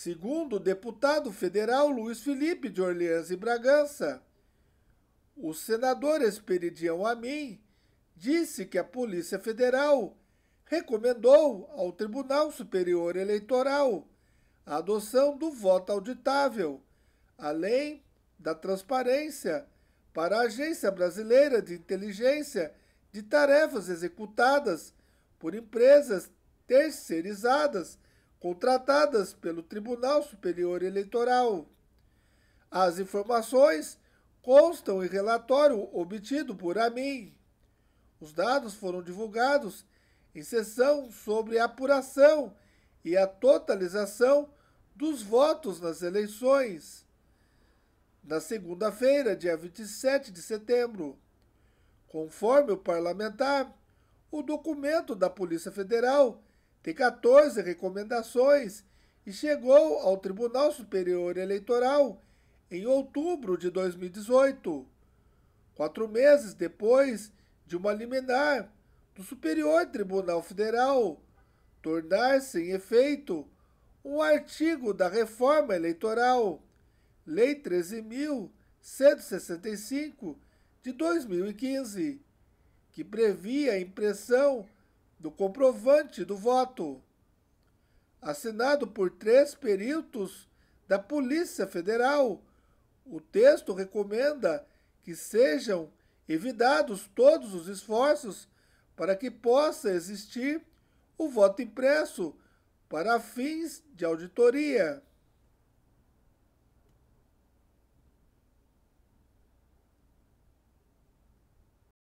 Segundo o deputado federal Luiz Felipe de Orleans e Bragança, o senador Esperidião Amin disse que a Polícia Federal recomendou ao Tribunal Superior Eleitoral a adoção do voto auditável, além da transparência para a Agência Brasileira de Inteligência de tarefas executadas por empresas terceirizadas contratadas pelo Tribunal Superior Eleitoral. As informações constam em relatório obtido por AMIN. Os dados foram divulgados em sessão sobre a apuração e a totalização dos votos nas eleições. Na segunda-feira, dia 27 de setembro. Conforme o parlamentar, o documento da Polícia Federal de 14 recomendações e chegou ao Tribunal Superior Eleitoral em outubro de 2018, quatro meses depois de uma liminar do Superior Tribunal Federal tornar-se em efeito um artigo da reforma eleitoral, Lei 13.165 de 2015, que previa a impressão do comprovante do voto, assinado por três peritos da Polícia Federal. O texto recomenda que sejam evitados todos os esforços para que possa existir o voto impresso para fins de auditoria.